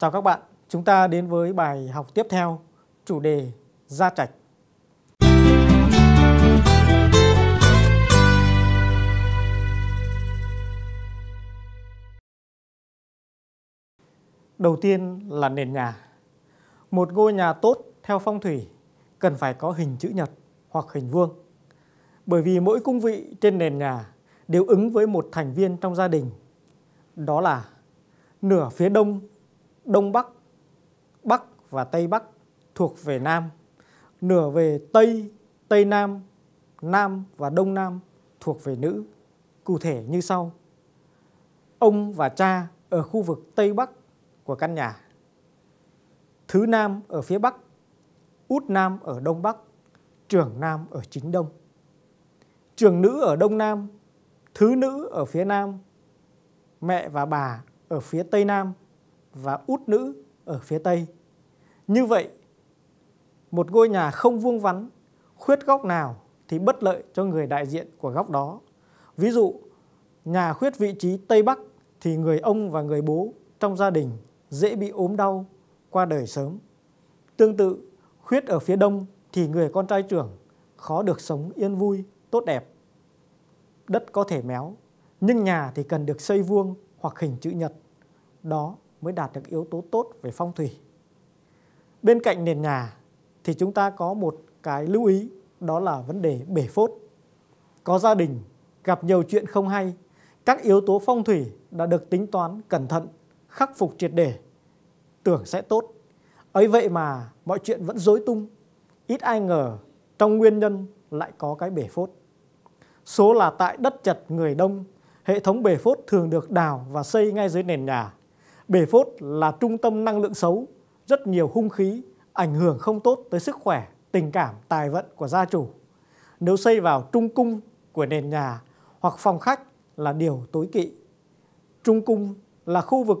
Chào các bạn, chúng ta đến với bài học tiếp theo, chủ đề gia trạch. Đầu tiên là nền nhà. Một ngôi nhà tốt theo phong thủy cần phải có hình chữ nhật hoặc hình vuông. Bởi vì mỗi cung vị trên nền nhà đều ứng với một thành viên trong gia đình. Đó là nửa phía đông Đông Bắc, Bắc và Tây Bắc thuộc về Nam, nửa về Tây, Tây Nam, Nam và Đông Nam thuộc về nữ, cụ thể như sau. Ông và cha ở khu vực Tây Bắc của căn nhà, Thứ Nam ở phía Bắc, Út Nam ở Đông Bắc, Trưởng Nam ở chính Đông. Trưởng Nữ ở Đông Nam, Thứ Nữ ở phía Nam, Mẹ và bà ở phía Tây Nam và út nữ ở phía tây. Như vậy, một ngôi nhà không vuông vắn, khuyết góc nào thì bất lợi cho người đại diện của góc đó. Ví dụ, nhà khuyết vị trí tây bắc thì người ông và người bố trong gia đình dễ bị ốm đau qua đời sớm. Tương tự, khuyết ở phía đông thì người con trai trưởng khó được sống yên vui, tốt đẹp. Đất có thể méo, nhưng nhà thì cần được xây vuông hoặc hình chữ nhật. Đó mới đạt được yếu tố tốt về phong thủy. Bên cạnh nền nhà thì chúng ta có một cái lưu ý đó là vấn đề bể phốt. Có gia đình gặp nhiều chuyện không hay, các yếu tố phong thủy đã được tính toán cẩn thận, khắc phục triệt để, tưởng sẽ tốt. Ấy vậy mà mọi chuyện vẫn rối tung, ít ai ngờ trong nguyên nhân lại có cái bể phốt. Số là tại đất chật người đông, hệ thống bể phốt thường được đào và xây ngay dưới nền nhà. Bể phốt là trung tâm năng lượng xấu, rất nhiều hung khí, ảnh hưởng không tốt tới sức khỏe, tình cảm, tài vận của gia chủ. Nếu xây vào trung cung của nền nhà hoặc phòng khách là điều tối kỵ. Trung cung là khu vực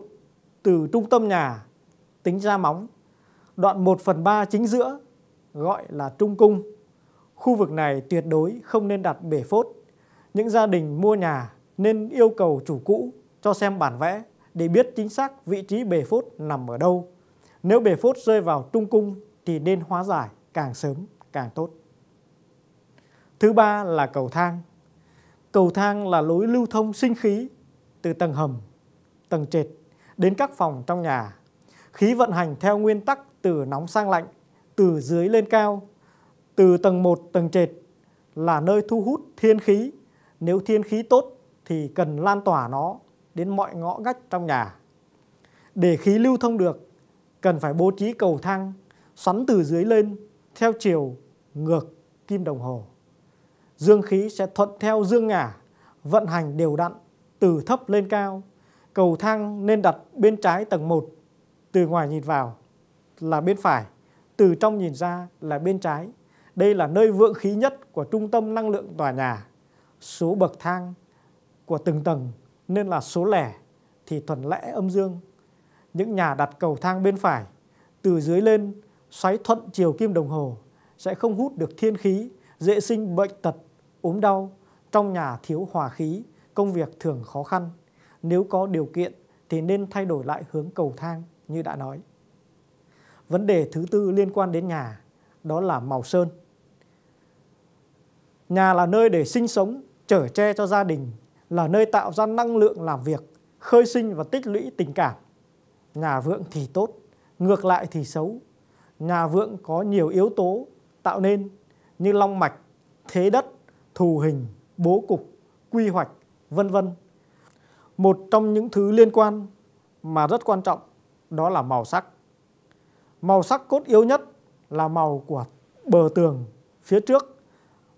từ trung tâm nhà tính ra móng, đoạn 1 phần 3 chính giữa gọi là trung cung. Khu vực này tuyệt đối không nên đặt bể phốt. Những gia đình mua nhà nên yêu cầu chủ cũ cho xem bản vẽ để biết chính xác vị trí bể phốt nằm ở đâu. Nếu bể phốt rơi vào trung cung thì nên hóa giải càng sớm càng tốt. Thứ ba là cầu thang. Cầu thang là lối lưu thông sinh khí từ tầng hầm, tầng trệt đến các phòng trong nhà. Khí vận hành theo nguyên tắc từ nóng sang lạnh, từ dưới lên cao, từ tầng 1 tầng trệt là nơi thu hút thiên khí. Nếu thiên khí tốt thì cần lan tỏa nó đến mọi ngõ ngách trong nhà. Để khí lưu thông được, cần phải bố trí cầu thang xoắn từ dưới lên theo chiều ngược kim đồng hồ. Dương khí sẽ thuận theo dương ngả, vận hành đều đặn từ thấp lên cao. Cầu thang nên đặt bên trái tầng 1, từ ngoài nhìn vào là bên phải, từ trong nhìn ra là bên trái. Đây là nơi vượng khí nhất của trung tâm năng lượng tòa nhà. Số bậc thang của từng tầng nên là số lẻ thì thuận lẽ âm dương. Những nhà đặt cầu thang bên phải từ dưới lên xoáy thuận chiều kim đồng hồ sẽ không hút được thiên khí, dễ sinh bệnh tật, ốm đau, trong nhà thiếu hòa khí, công việc thường khó khăn. Nếu có điều kiện thì nên thay đổi lại hướng cầu thang như đã nói. Vấn đề thứ tư liên quan đến nhà đó là màu sơn. Nhà là nơi để sinh sống, chở che cho gia đình, là nơi tạo ra năng lượng làm việc, khơi sinh và tích lũy tình cảm. Nhà vượng thì tốt, ngược lại thì xấu. Nhà vượng có nhiều yếu tố tạo nên như long mạch, thế đất, thù hình, bố cục, quy hoạch, vân vân. Một trong những thứ liên quan mà rất quan trọng đó là màu sắc. Màu sắc cốt yếu nhất là màu của bờ tường phía trước,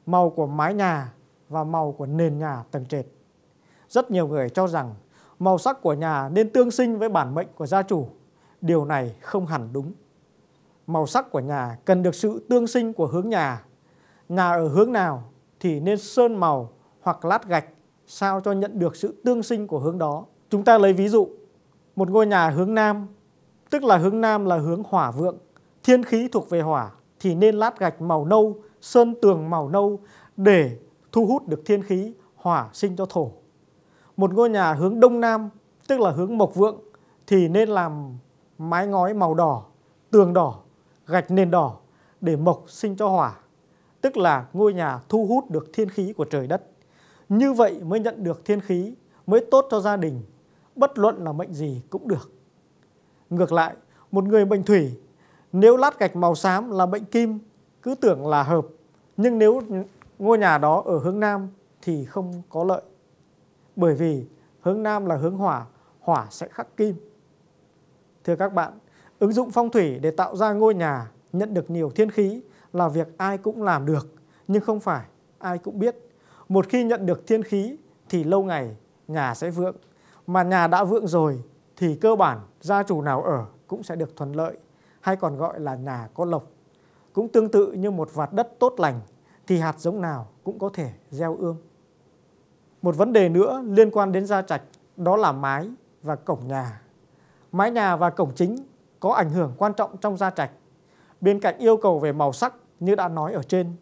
màu của mái nhà và màu của nền nhà tầng trệt. Rất nhiều người cho rằng màu sắc của nhà nên tương sinh với bản mệnh của gia chủ. Điều này không hẳn đúng. Màu sắc của nhà cần được sự tương sinh của hướng nhà. Nhà ở hướng nào thì nên sơn màu hoặc lát gạch sao cho nhận được sự tương sinh của hướng đó. Chúng ta lấy ví dụ, một ngôi nhà hướng Nam, tức là hướng Nam là hướng hỏa vượng, thiên khí thuộc về hỏa thì nên lát gạch màu nâu, sơn tường màu nâu để thu hút được thiên khí hỏa sinh cho thổ một ngôi nhà hướng đông nam tức là hướng mộc vượng thì nên làm mái ngói màu đỏ, tường đỏ, gạch nền đỏ để mộc sinh cho hỏa, tức là ngôi nhà thu hút được thiên khí của trời đất. Như vậy mới nhận được thiên khí, mới tốt cho gia đình, bất luận là mệnh gì cũng được. Ngược lại, một người bệnh thủy, nếu lát gạch màu xám là bệnh kim, cứ tưởng là hợp, nhưng nếu ngôi nhà đó ở hướng nam thì không có lợi. Bởi vì hướng Nam là hướng hỏa, hỏa sẽ khắc kim. Thưa các bạn, ứng dụng phong thủy để tạo ra ngôi nhà nhận được nhiều thiên khí là việc ai cũng làm được, nhưng không phải ai cũng biết. Một khi nhận được thiên khí thì lâu ngày nhà sẽ vượng, mà nhà đã vượng rồi thì cơ bản gia chủ nào ở cũng sẽ được thuận lợi, hay còn gọi là nhà có lộc. Cũng tương tự như một vạt đất tốt lành thì hạt giống nào cũng có thể gieo ương. Một vấn đề nữa liên quan đến gia trạch đó là mái và cổng nhà. Mái nhà và cổng chính có ảnh hưởng quan trọng trong gia trạch. Bên cạnh yêu cầu về màu sắc như đã nói ở trên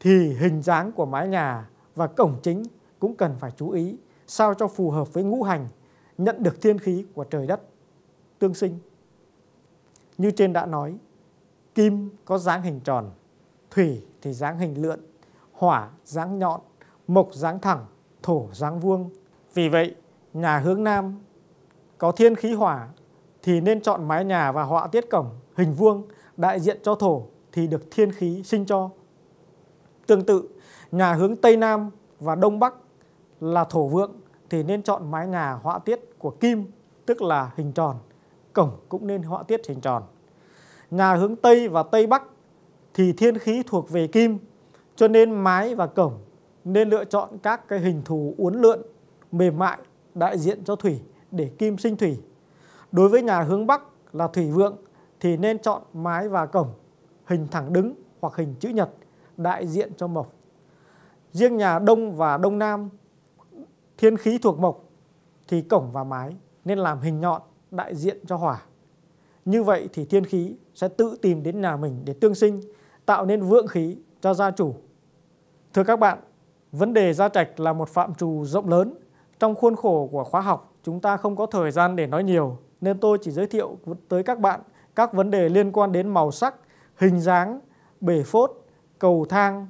thì hình dáng của mái nhà và cổng chính cũng cần phải chú ý sao cho phù hợp với ngũ hành nhận được thiên khí của trời đất tương sinh. Như trên đã nói, kim có dáng hình tròn, thủy thì dáng hình lượn, hỏa dáng nhọn, mộc dáng thẳng, thổ giáng vuông. Vì vậy, nhà hướng Nam có thiên khí hỏa thì nên chọn mái nhà và họa tiết cổng hình vuông đại diện cho thổ thì được thiên khí sinh cho. Tương tự, nhà hướng Tây Nam và Đông Bắc là thổ vượng thì nên chọn mái nhà họa tiết của kim tức là hình tròn, cổng cũng nên họa tiết hình tròn. Nhà hướng Tây và Tây Bắc thì thiên khí thuộc về kim cho nên mái và cổng nên lựa chọn các cái hình thù uốn lượn mềm mại đại diện cho thủy để kim sinh thủy. Đối với nhà hướng Bắc là thủy vượng thì nên chọn mái và cổng hình thẳng đứng hoặc hình chữ nhật đại diện cho mộc. Riêng nhà Đông và Đông Nam thiên khí thuộc mộc thì cổng và mái nên làm hình nhọn đại diện cho hỏa. Như vậy thì thiên khí sẽ tự tìm đến nhà mình để tương sinh, tạo nên vượng khí cho gia chủ. Thưa các bạn, Vấn đề gia trạch là một phạm trù rộng lớn. Trong khuôn khổ của khóa học, chúng ta không có thời gian để nói nhiều, nên tôi chỉ giới thiệu tới các bạn các vấn đề liên quan đến màu sắc, hình dáng, bể phốt, cầu thang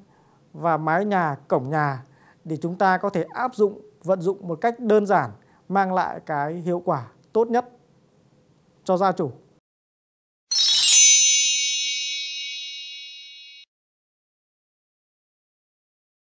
và mái nhà, cổng nhà để chúng ta có thể áp dụng, vận dụng một cách đơn giản, mang lại cái hiệu quả tốt nhất cho gia chủ.